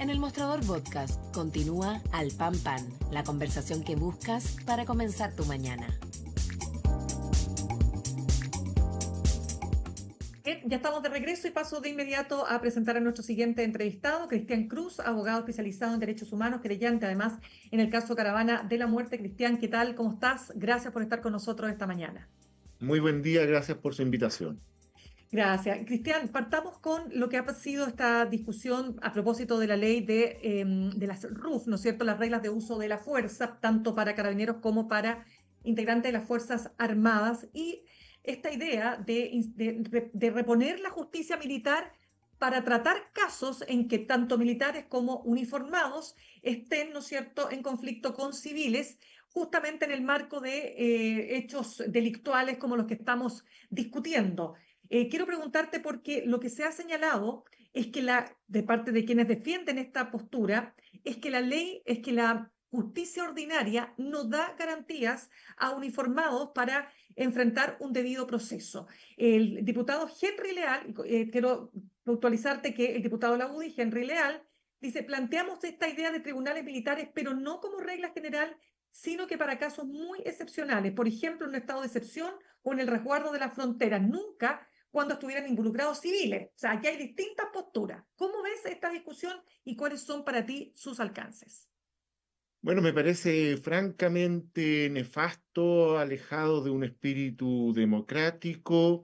En el Mostrador Podcast continúa Al Pan Pan, la conversación que buscas para comenzar tu mañana. Eh, ya estamos de regreso y paso de inmediato a presentar a nuestro siguiente entrevistado, Cristian Cruz, abogado especializado en derechos humanos, creyente además en el caso Caravana de la Muerte. Cristian, ¿qué tal? ¿Cómo estás? Gracias por estar con nosotros esta mañana. Muy buen día, gracias por su invitación. Gracias. Cristian, partamos con lo que ha sido esta discusión a propósito de la ley em, de, las RUF, ¿no es cierto? Las reglas de uso de la fuerza, tanto para carabineros como para integrantes de las Fuerzas Armadas, y esta idea de, reponer la justicia militar para tratar casos en que tanto militares como uniformados estén, ¿no es cierto?, en conflicto con civiles, justamente en el marco de eh, hechos delictuales como los que estamos discutiendo. Eh, quiero preguntarte porque lo que se ha señalado es que la, de parte de quienes defienden esta postura, es que la ley, es que la justicia ordinaria no da garantías a uniformados para enfrentar un debido proceso. El diputado Henry Leal, eh, quiero puntualizarte que el diputado la Henry Leal, dice, planteamos esta idea de tribunales militares, pero no como regla general, sino que para casos muy excepcionales, por ejemplo, en un estado de excepción o en el resguardo de la frontera, nunca cuando estuvieran involucrados civiles. O sea, aquí hay distintas posturas. ¿Cómo ves esta discusión y cuáles son para ti sus alcances? Bueno, me parece francamente nefasto, alejado de un espíritu democrático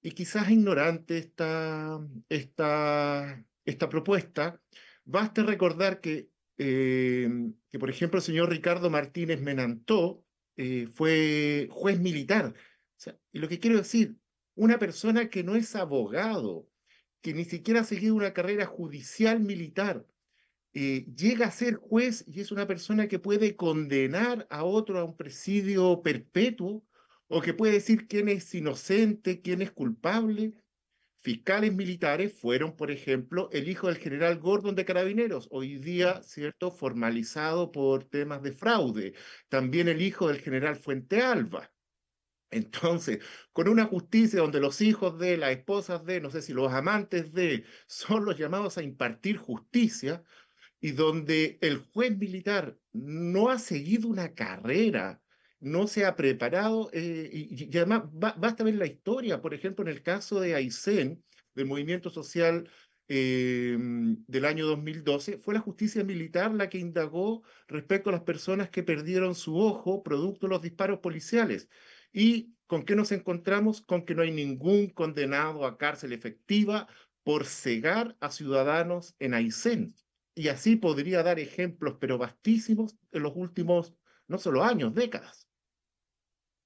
y quizás ignorante esta, esta, esta propuesta. Basta recordar que, eh, que, por ejemplo, el señor Ricardo Martínez Menantó eh, fue juez militar. O sea, y lo que quiero decir, una persona que no es abogado, que ni siquiera ha seguido una carrera judicial militar, eh, llega a ser juez y es una persona que puede condenar a otro a un presidio perpetuo o que puede decir quién es inocente, quién es culpable. Fiscales militares fueron, por ejemplo, el hijo del general Gordon de Carabineros, hoy día, ¿cierto?, formalizado por temas de fraude. También el hijo del general Fuente Alba. Entonces, con una justicia donde los hijos de, las esposas de, no sé si los amantes de, son los llamados a impartir justicia y donde el juez militar no ha seguido una carrera, no se ha preparado, eh, y, además basta ver la historia, por ejemplo, en el caso de Aysén, del movimiento social eh, del año 2012, fue la justicia militar la que indagó respecto a las personas que perdieron su ojo producto de los disparos policiales. ¿Y con qué nos encontramos? Con que no hay ningún condenado a cárcel efectiva por cegar a ciudadanos en Aysén. Y así podría dar ejemplos, pero vastísimos, en los últimos, no solo años, décadas.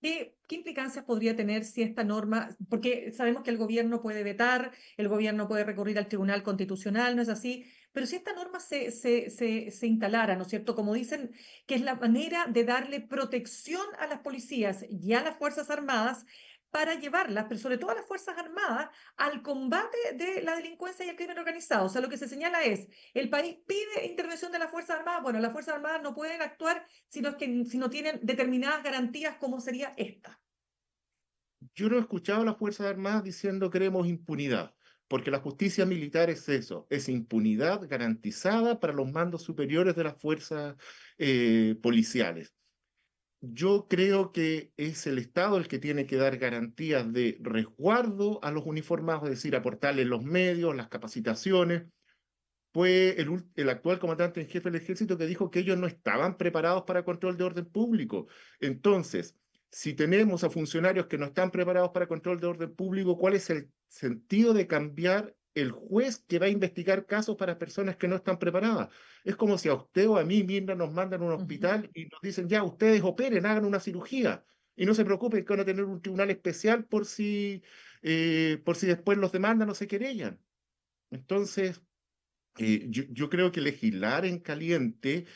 ¿Qué, ¿Qué, implicancias podría tener si esta norma, porque sabemos que el gobierno puede vetar, el gobierno puede recurrir al Tribunal Constitucional, ¿no es así? Pero si esta norma se, se, se, instalara, ¿no es cierto? Como dicen, que es la manera de darle protección a las policías y a las Fuerzas Armadas para llevarlas, pero sobre todo a las Fuerzas Armadas, al combate de la delincuencia y el crimen organizado. O sea, lo que se señala es, el país pide intervención de las Fuerzas Armadas, bueno, las Fuerzas Armadas no pueden actuar si no, que, si no tienen determinadas garantías como sería esta. Yo no he escuchado a las Fuerzas Armadas diciendo queremos impunidad. Porque la justicia militar es eso, es impunidad garantizada para los mandos superiores de las fuerzas eh, policiales. Yo creo que es el Estado el que tiene que dar garantías de resguardo a los uniformados, es decir, aportarles los medios, las capacitaciones. Fue el, el actual comandante en jefe del ejército que dijo que ellos no estaban preparados para control de orden público. Entonces, si tenemos a funcionarios que no están preparados para control de orden público, ¿cuál es el sentido de cambiar el juez que va a investigar casos para personas que no están preparadas. Es como si a usted o a mí, Mirna, nos mandan a un hospital y nos dicen, ya, ustedes operen, hagan una cirugía. Y no se preocupen que van a tener un tribunal especial por si, eh, por si después los demandan o se querellan. Entonces, eh, yo, creo que legislar en caliente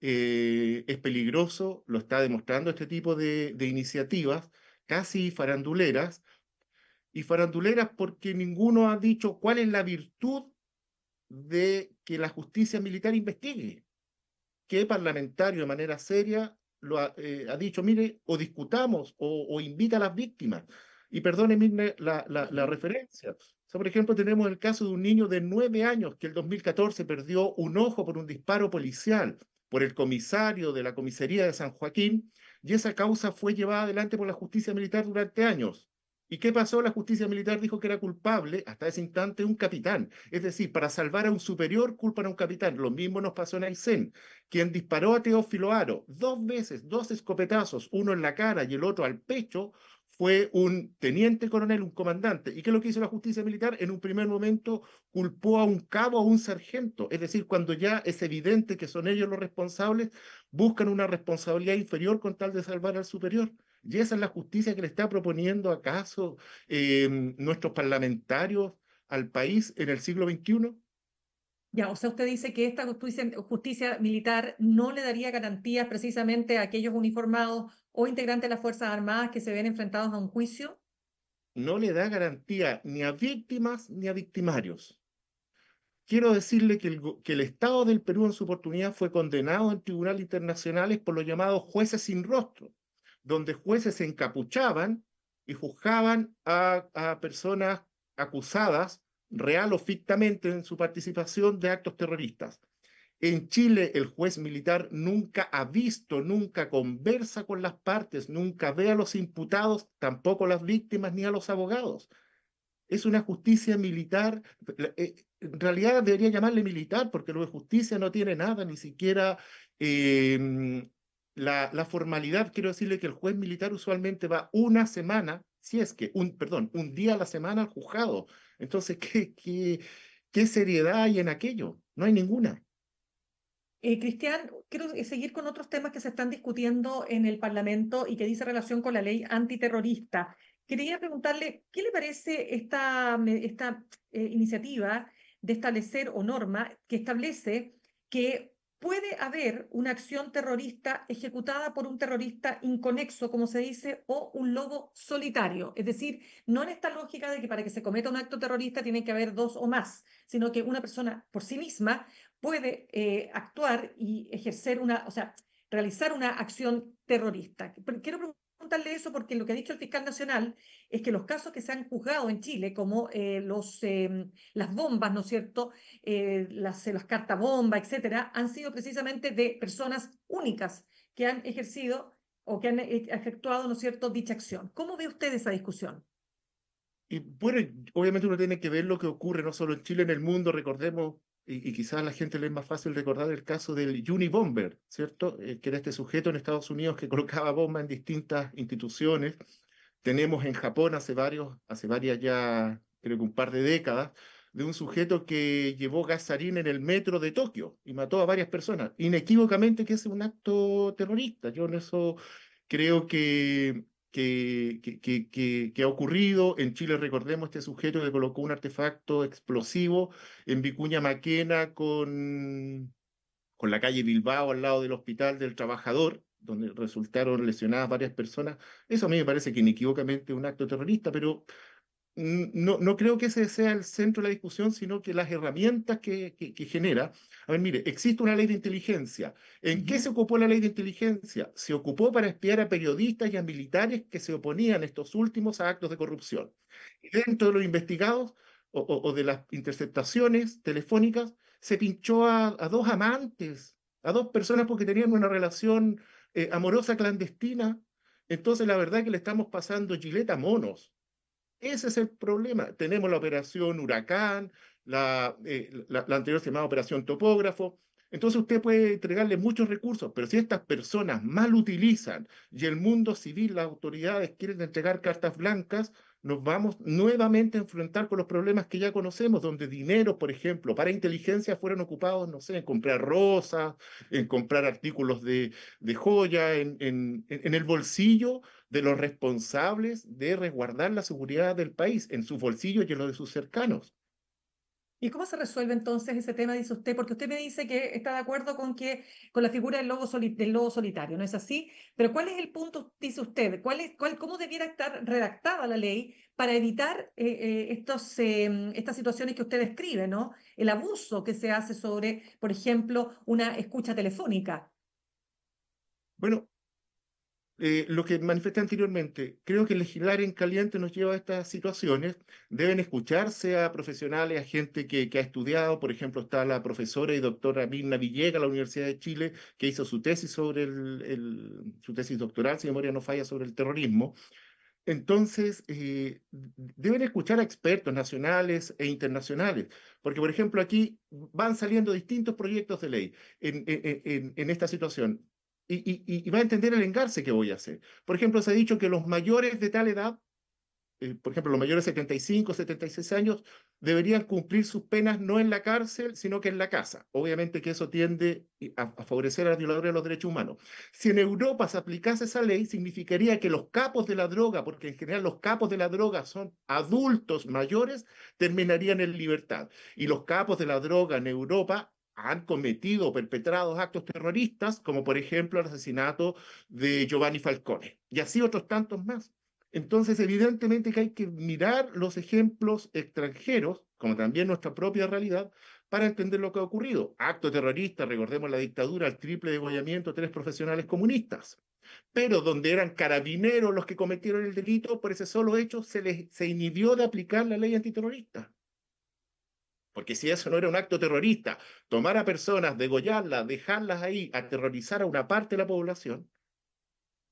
eh, es peligroso, lo está demostrando este tipo de iniciativas casi faranduleras, y faranduleras porque ninguno ha dicho cuál es la virtud de que la justicia militar investigue. ¿Qué parlamentario de manera seria lo ha, eh, dicho, mire, o discutamos o, invita a las víctimas? Y perdónenme la, referencia. por ejemplo, tenemos el caso de un niño de nueve años que el 2014 perdió un ojo por un disparo policial por el comisario de la comisaría de San Joaquín y esa causa fue llevada adelante por la justicia militar durante años. ¿Y qué pasó? La justicia militar dijo que era culpable hasta ese instante un capitán. Es decir, para salvar a un superior, culpan a un capitán. Lo mismo nos pasó en Aysén, quien disparó a Teófilo Aro dos veces, dos escopetazos, uno en la cara y el otro al pecho, fue un teniente coronel, un comandante. ¿Y qué es lo que hizo la justicia militar? En un primer momento culpó a un cabo, a un sargento. Es decir, cuando ya es evidente que son ellos los responsables, buscan una responsabilidad inferior con tal de salvar al superior. Y esa es la justicia que le está proponiendo acaso em, nuestros parlamentarios al país en el siglo XXI. Ya, o sea, usted dice que esta justicia, militar no le daría garantías precisamente a aquellos uniformados o integrantes de las Fuerzas Armadas que se ven enfrentados a un juicio. No le da garantía ni a víctimas ni a victimarios. Quiero decirle que que el Estado del Perú en su oportunidad fue condenado en tribunales internacionales por los llamados jueces sin rostro donde jueces encapuchaban y juzgaban a, a personas acusadas real o fictamente en su participación de actos terroristas. En Chile el juez militar nunca ha visto, nunca conversa con las partes, nunca ve a los imputados, tampoco a las víctimas ni a los abogados. Es una justicia militar, eh, en realidad debería llamarle militar porque lo de justicia no tiene nada, ni siquiera eh, la, formalidad, quiero decirle que el juez militar usualmente va una semana, si es que, un, perdón, un día a la semana al juzgado. Entonces, ¿qué, qué, seriedad hay en aquello? No hay ninguna. Eh, Cristian, quiero eh, seguir con otros temas que se están discutiendo en el Parlamento y que dice relación con la ley antiterrorista. Quería preguntarle, ¿qué le parece esta, esta eh, iniciativa de establecer o norma que establece que puede haber una acción terrorista ejecutada por un terrorista inconexo, como se dice, o un lobo solitario. Es decir, no en esta lógica de que para que se cometa un acto terrorista tiene que haber dos o más, sino que una persona por sí misma puede eh, actuar y ejercer una, o sea, realizar una acción terrorista. Quiero preguntarle eso porque lo que ha dicho el fiscal nacional es que los casos que se han juzgado en Chile, como eh, los, em, las bombas, ¿no es cierto?, eh, las, eh, las bomba etcétera, han sido precisamente de personas únicas que han ejercido o que han efectuado, ¿no es cierto?, dicha acción. ¿Cómo ve usted esa discusión? Y bueno, obviamente uno tiene que ver lo que ocurre no solo en Chile, en el mundo. Recordemos y, quizás a la gente le es más fácil recordar el caso del Unibomber, ¿cierto? Eh, que era este sujeto en Estados Unidos que colocaba bombas en distintas instituciones. Tenemos en Japón hace varios, hace varias ya, creo que un par de décadas, de un sujeto que llevó gasarín en el metro de Tokio y mató a varias personas. Inequívocamente que es un acto terrorista. Yo en eso creo que que, ha ocurrido. En Chile, recordemos, este sujeto que colocó un artefacto explosivo en Vicuña Maquena con, con la calle Bilbao al lado del Hospital del Trabajador, donde resultaron lesionadas varias personas. Eso a mí me parece que inequívocamente es un acto terrorista, pero no, creo que ese sea el centro de la discusión, sino que las herramientas que, genera. A ver, mire, existe una ley de inteligencia. ¿En qué se ocupó la ley de inteligencia? Se ocupó para espiar a periodistas y a militares que se oponían estos últimos a actos de corrupción. Y dentro de los investigados o, de las interceptaciones telefónicas, se pinchó a, dos amantes, a dos personas porque tenían una relación eh, amorosa clandestina. Entonces, la verdad es que le estamos pasando gileta monos. Ese es el problema. Tenemos la operación Huracán, eh, la, anterior se llamaba operación Topógrafo. Entonces usted puede entregarle muchos recursos, pero si estas personas mal utilizan y el mundo civil, las autoridades quieren entregar cartas blancas, nos vamos nuevamente a enfrentar con los problemas que ya conocemos, donde dinero, por ejemplo, para inteligencia fueron ocupados, no sé, en comprar rosas, en comprar artículos de, de joya, en el bolsillo de los responsables de resguardar la seguridad del país en sus bolsillos y en los de sus cercanos. ¿Y cómo se resuelve entonces ese tema, dice usted? Porque usted me dice que está de acuerdo con que con la figura del lobo, solitario, ¿no es así? Pero ¿cuál es el punto, dice usted? ¿Cuál es, cuál, ¿Cómo debiera estar redactada la ley para evitar eh, eh, estos, em, estas situaciones que usted describe, ¿no? El abuso que se hace sobre, por ejemplo, una escucha telefónica. Bueno, eh, lo que manifesté anteriormente, creo que legislar en caliente nos lleva a estas situaciones. Deben escucharse a profesionales, a gente que, ha estudiado. Por ejemplo, está la profesora y doctora Mirna Villega, la Universidad de Chile, que hizo su tesis sobre su tesis doctoral, si memoria no falla, sobre el terrorismo. Entonces, eh, deben escuchar a expertos nacionales e internacionales, porque, por ejemplo, aquí van saliendo distintos proyectos de ley en esta situación y, va a entender el engarce que voy a hacer. Por ejemplo, se ha dicho que los mayores de tal edad, eh, por ejemplo, los mayores de 75, 76 años, deberían cumplir sus penas no en la cárcel, sino que en la casa. Obviamente que eso tiende a, favorecer a los violadores de los derechos humanos. Si en Europa se aplicase esa ley, significaría que los capos de la droga, porque en general los capos de la droga son adultos mayores, terminarían en libertad. Y los capos de la droga en Europa han cometido, o perpetrado actos terroristas, como por ejemplo el asesinato de Giovanni Falcone, y así otros tantos más. Entonces, evidentemente que hay que mirar los ejemplos extranjeros, como también nuestra propia realidad, para entender lo que ha ocurrido. Acto terrorista, recordemos la dictadura, el triple degollamiento, tres profesionales comunistas. Pero donde eran carabineros los que cometieron el delito, por ese solo hecho se les se inhibió de aplicar la ley antiterrorista. Porque si eso no era un acto terrorista, tomar a personas, degollarlas, dejarlas ahí, aterrorizar a una parte de la población,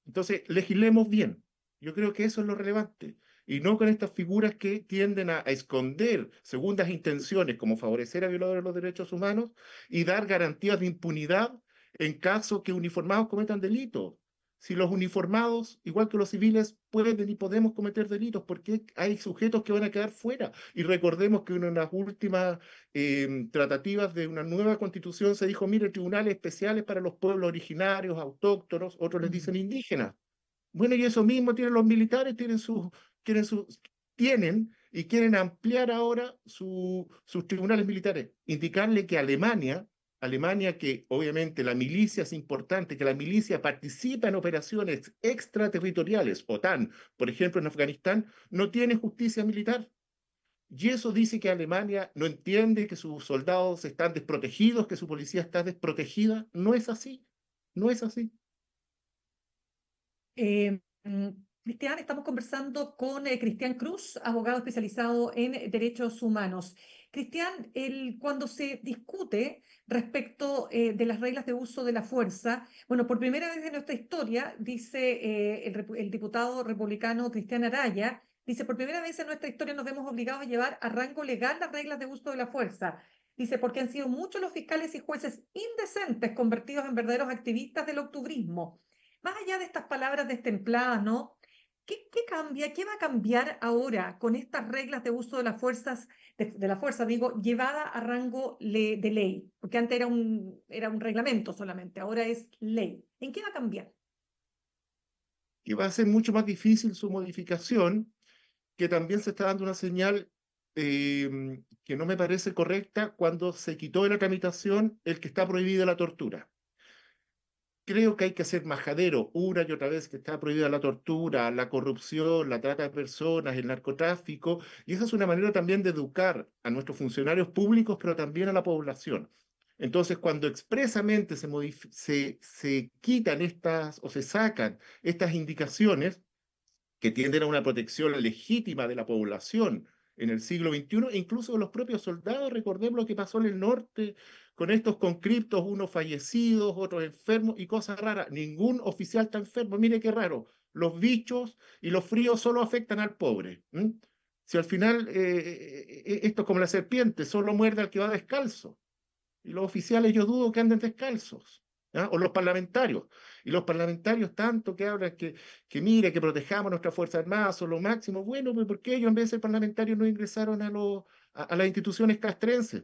entonces legislemos bien. Yo creo que eso es lo relevante. Y no con estas figuras que tienden a, esconder segundas intenciones como favorecer a violadores de los derechos humanos y dar garantías de impunidad en caso que uniformados cometan delitos si los uniformados, igual que los civiles, pueden y podemos cometer delitos, porque hay sujetos que van a quedar fuera. Y recordemos que en las últimas em, tratativas de una nueva constitución se dijo, mire, tribunales especiales para los pueblos originarios, autóctonos, otros les dicen indígenas. Bueno, y eso mismo tienen los militares, tienen sus, tienen y quieren ampliar ahora sus tribunales militares, indicarle que Alemania Alemania que obviamente la milicia es importante, que la milicia participa en operaciones extraterritoriales, OTAN, por ejemplo en Afganistán, no tiene justicia militar. Y eso dice que Alemania no entiende que sus soldados están desprotegidos, que su policía está desprotegida. No es así, no es así. Eh, Cristian, estamos conversando con eh, Cristian Cruz, abogado especializado en derechos humanos. Cristian, el, cuando se discute respecto eh, de las reglas de uso de la fuerza, bueno, por primera vez en nuestra historia, dice eh, el, el, diputado republicano Cristian Araya, dice, por primera vez en nuestra historia nos vemos obligados a llevar a rango legal las reglas de uso de la fuerza. Dice, porque han sido muchos los fiscales y jueces indecentes convertidos en verdaderos activistas del octubrismo. Más allá de estas palabras destempladas, ¿no? ¿Qué, cambia? ¿Qué va a cambiar ahora con estas reglas de uso de las fuerzas, de, la fuerza, digo, llevada a rango de ley? Porque antes era un, era un reglamento solamente, ahora es ley. ¿En qué va a cambiar? Que va a ser mucho más difícil su modificación, que también se está dando una señal em, que no me parece correcta cuando se quitó de la tramitación el que está prohibida la tortura creo que hay que hacer majadero una y otra vez que está prohibida la tortura, la corrupción, la trata de personas, el narcotráfico, y esa es una manera también de educar a nuestros funcionarios públicos, pero también a la población. Entonces, cuando expresamente se, se, se quitan estas o se sacan estas indicaciones que tienden a una protección legítima de la población en el siglo XXI, e incluso los propios soldados, recordemos lo que pasó en el norte con estos conscriptos, unos fallecidos, otros enfermos y cosas raras. Ningún oficial está enfermo, mire qué raro, los bichos y los fríos solo afectan al pobre. Si al final eh, eh, eh, esto es como la serpiente, solo muerde al que va descalzo. Y los oficiales yo dudo que anden descalzos. ¿ah? o los parlamentarios. Y los parlamentarios tanto que hablan que, que mire que protejamos nuestra fuerza armada, son lo máximo. Bueno, pues ¿por qué ellos en vez de parlamentarios no ingresaron a, a, las instituciones castrenses?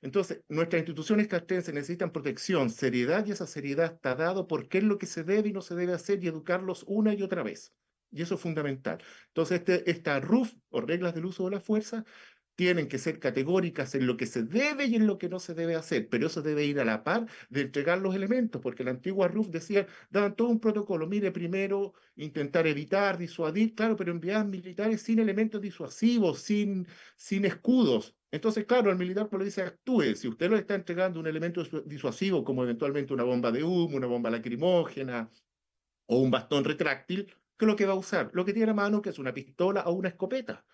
Entonces, nuestras instituciones castrenses necesitan protección, seriedad, y esa seriedad está dado porque es lo que se debe y no se debe hacer y educarlos una y otra vez. Y eso es fundamental. Entonces, este, esta RUF, o reglas del uso de la fuerza, tienen que ser categóricas en lo que se debe y en lo que no se debe hacer, pero eso debe ir a la par de entregar los elementos, porque la antigua RUF decía, daban todo un protocolo, mire, primero intentar evitar, disuadir, claro, pero enviar militares sin elementos disuasivos, sin, sin escudos. Entonces, claro, el militar por pues lo dice, actúe. Si usted le está entregando un elemento disuasivo, como eventualmente una bomba de humo, una bomba lacrimógena o un bastón retráctil, ¿qué es lo que va a usar? Lo que tiene a mano, que es una pistola o una escopeta.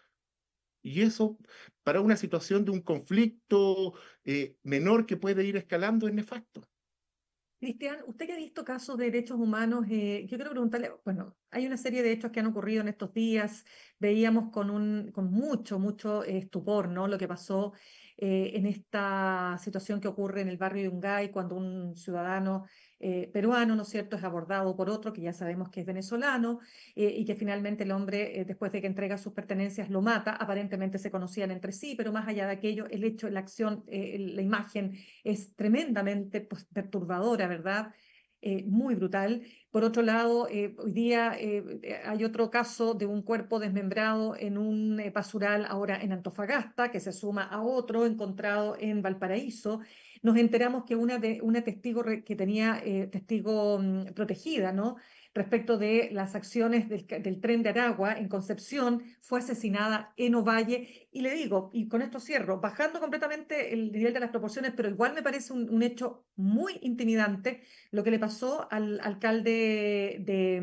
Y eso, para una situación de un conflicto eh, menor que puede ir escalando, es nefasto. Cristian, usted que ha visto casos de derechos humanos, eh, yo quiero preguntarle, bueno, hay una serie de hechos que han ocurrido en estos días, veíamos con, un, con mucho, mucho eh, estupor, ¿no? Lo que pasó eh, en esta situación que ocurre en el barrio de Ungay cuando un ciudadano eh, peruano, ¿no es cierto?, es abordado por otro que ya sabemos que es venezolano eh, y que finalmente el hombre, después de que entrega sus pertenencias, lo mata. Aparentemente se conocían entre sí, pero más allá de aquello, el hecho, la acción, la imagen es tremendamente pues, perturbadora, ¿verdad? Eh, muy brutal. Por otro lado, eh, hoy día eh, hay otro caso de un cuerpo desmembrado en un pasural ahora en Antofagasta, que se suma a otro encontrado en Valparaíso. Nos enteramos que una, de, una testigo que tenía testigo mm, protegida, ¿no? respecto de las acciones del, tren de Aragua en Concepción, fue asesinada en Ovalle. Y le digo, y con esto cierro, bajando completamente el nivel de las proporciones, pero igual me parece un, un hecho muy intimidante lo que le pasó al alcalde de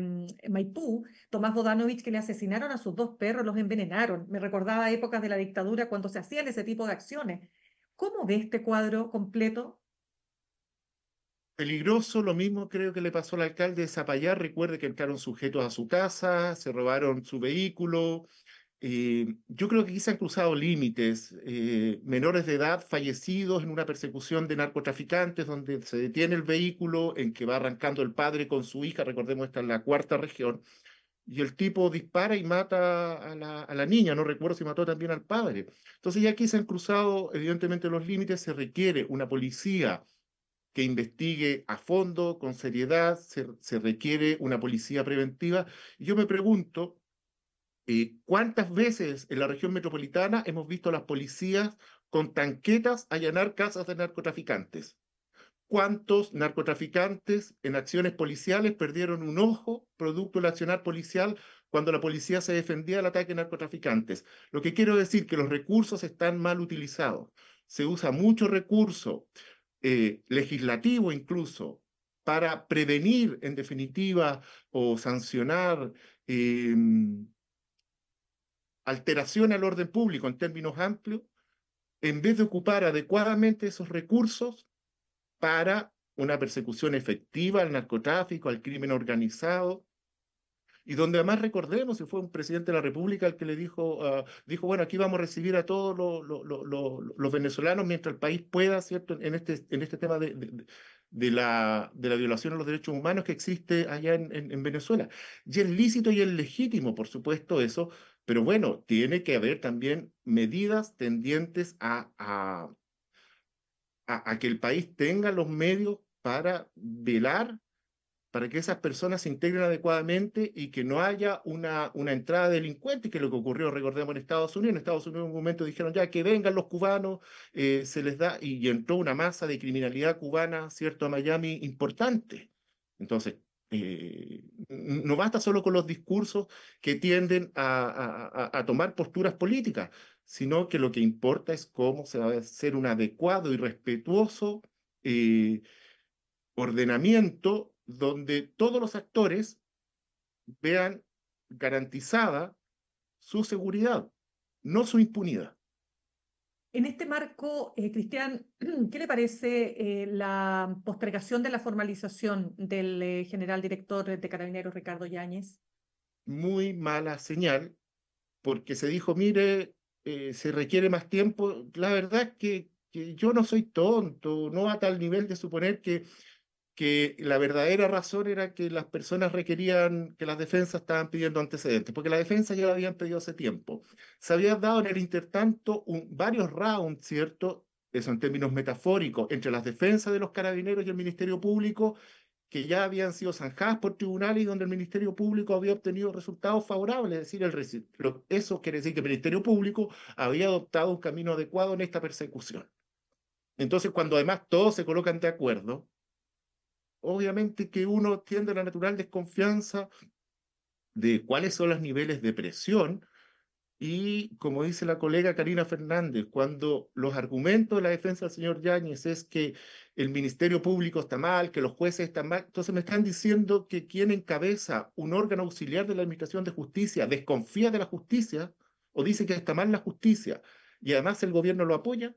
mm, Maipú, Tomás Bodanovich, que le asesinaron a sus dos perros, los envenenaron. Me recordaba épocas de la dictadura cuando se hacían ese tipo de acciones. ¿Cómo ve este cuadro completo? Peligroso, lo mismo creo que le pasó al alcalde de Zapallar. Recuerde que entraron sujetos a su casa, se robaron su vehículo. Eh, yo creo que aquí se han cruzado límites. Eh, menores de edad fallecidos en una persecución de narcotraficantes, donde se detiene el vehículo, en que va arrancando el padre con su hija, recordemos, esta es la cuarta región, y el tipo dispara y mata a la, a la niña. No recuerdo si mató también al padre. Entonces, ya aquí se han cruzado, evidentemente, los límites. Se requiere una policía que investigue a fondo, con seriedad, se, requiere una policía preventiva. Y yo me pregunto, eh, ¿cuántas veces en la región metropolitana hemos visto a las policías con tanquetas allanar casas de narcotraficantes? cuántos narcotraficantes en acciones policiales perdieron un ojo producto del accionar policial cuando la policía se defendía del ataque de narcotraficantes. Lo que quiero decir que los recursos están mal utilizados. Se usa mucho recurso eh, legislativo incluso, para prevenir, en definitiva, o sancionar em, alteración al orden público en términos amplios, en vez de ocupar adecuadamente esos recursos para una persecución efectiva al narcotráfico, al crimen organizado, y donde además recordemos que fue un presidente de la República el que le dijo, ah, dijo bueno, aquí vamos a recibir a todos los, venezolanos mientras el país pueda, ¿cierto?, en este, en este tema de, de, la, de la violación a los derechos humanos que existe allá en, en, Venezuela. Y es lícito y es legítimo, por supuesto, eso, pero bueno, tiene que haber también medidas tendientes a, a, a que el país tenga los medios para velar para que esas personas se integren adecuadamente y que no haya una, una entrada delincuente, que es lo que ocurrió, recordemos, en Estados Unidos. En Estados Unidos en un momento dijeron ya que vengan los cubanos, eh, se les da, y entró una masa de criminalidad cubana, ¿cierto?, a Miami importante. Entonces, eh, no basta solo con los discursos que tienden a, a, tomar posturas políticas, sino que lo que importa es cómo se va a hacer un adecuado y respetuoso eh, ordenamiento donde todos los actores vean garantizada su seguridad, no su impunidad. En este marco, eh, Cristian, ¿qué le parece eh, la postergación de la formalización del eh, general director de Carabineros, Ricardo Yáñez? Muy mala señal, porque se dijo, mire, se requiere más tiempo. La verdad es que, que yo no soy tonto, no a tal nivel de suponer que que la verdadera razón era que las personas requerían, que las defensas estaban pidiendo antecedentes, porque la defensa ya la habían pedido hace tiempo. Se había dado en el intertanto un, varios rounds, ¿cierto? Eso en términos metafóricos, entre las defensas de los carabineros y el Ministerio Público, que ya habían sido zanjadas por tribunales y donde el Ministerio Público había obtenido resultados favorables. Es decir, el, eso quiere decir que el Ministerio Público había adoptado un camino adecuado en esta persecución. Entonces, cuando además todos se colocan de acuerdo, obviamente que uno tiende a la natural desconfianza de cuáles son los niveles de presión. Y como dice la colega Karina Fernández, cuando los argumentos de la defensa del señor Yáñez es que el Ministerio Público está mal, que los jueces están mal, entonces me están diciendo que quien encabeza un órgano auxiliar de la Administración de Justicia desconfía de la justicia o dice que está mal la justicia y además el gobierno lo apoya,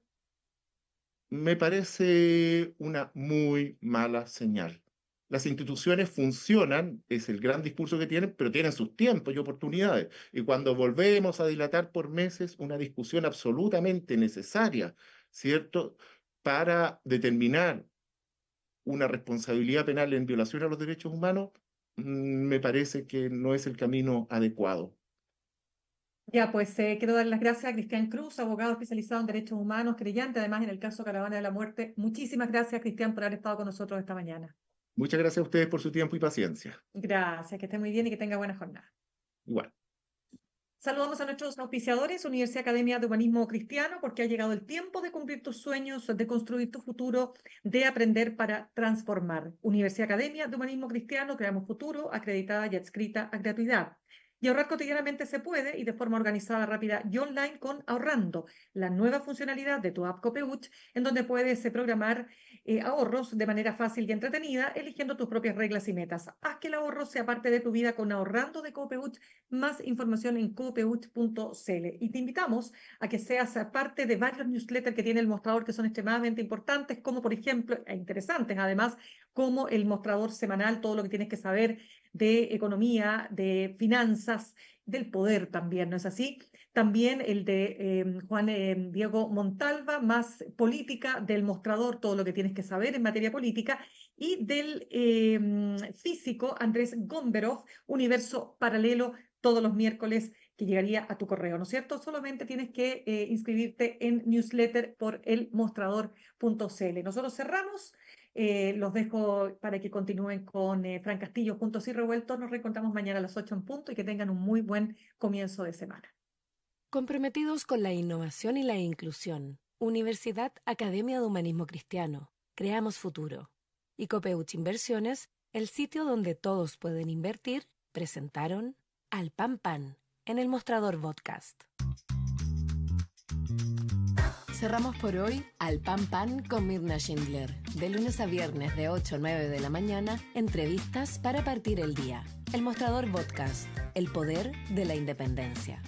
me parece una muy mala señal. Las instituciones funcionan, es el gran discurso que tienen, pero tienen sus tiempos y oportunidades. Y cuando volvemos a dilatar por meses una discusión absolutamente necesaria, ¿cierto? Para determinar una responsabilidad penal en violación a los derechos humanos, mm, me parece que no es el camino adecuado. Ya, pues eh, quiero dar las gracias a Cristian Cruz, abogado especializado en derechos humanos, creyente, además en el caso Caravana de la Muerte. Muchísimas gracias, Cristian, por haber estado con nosotros esta mañana. Muchas gracias a ustedes por su tiempo y paciencia. Gracias, que esté muy bien y que tenga buena jornada. Igual. Saludamos a nuestros auspiciadores, Universidad Academia de Humanismo Cristiano, porque ha llegado el tiempo de cumplir tus sueños, de construir tu futuro, de aprender para transformar. Universidad Academia de Humanismo Cristiano, creamos futuro, acreditada y adscrita a gratuidad. Y ahorrar cotidianamente se puede y de forma organizada, rápida y online con Ahorrando, la nueva funcionalidad de tu app Copeuch, en donde puedes eh, programar eh, ahorros de manera fácil y entretenida, eligiendo tus propias reglas y metas. Haz que el ahorro sea parte de tu vida con Ahorrando de Copeuch. Más información en copeuch.cl. Y te invitamos a que seas eh, parte de varios newsletters que tiene el mostrador que son extremadamente importantes, como por ejemplo, e interesantes además, como el mostrador semanal, todo lo que tienes que saber de economía, de finanzas, del poder también, ¿no es así? También el de em, Juan em, Diego Montalva, más política del mostrador, todo lo que tienes que saber en materia política, y del em, físico Andrés Gomberov, Universo Paralelo, todos los miércoles que llegaría a tu correo, ¿no es cierto? Solamente tienes que eh, inscribirte en newsletter por elmostrador.cl. Nosotros cerramos eh, los dejo para que continúen con eh, Fran Castillo juntos y revueltos. Nos reencontramos mañana a las 8 en punto y que tengan un muy buen comienzo de semana. Comprometidos con la innovación y la inclusión. Universidad Academia de Humanismo Cristiano. Creamos futuro. Y Copeuch Inversiones, el sitio donde todos pueden invertir, presentaron al Pan Pan en el mostrador podcast. Cerramos por hoy al Pan Pan con Mirna Schindler. De lunes a viernes de 8 a 9 de la mañana, entrevistas para partir el día. El Mostrador Podcast, el poder de la independencia.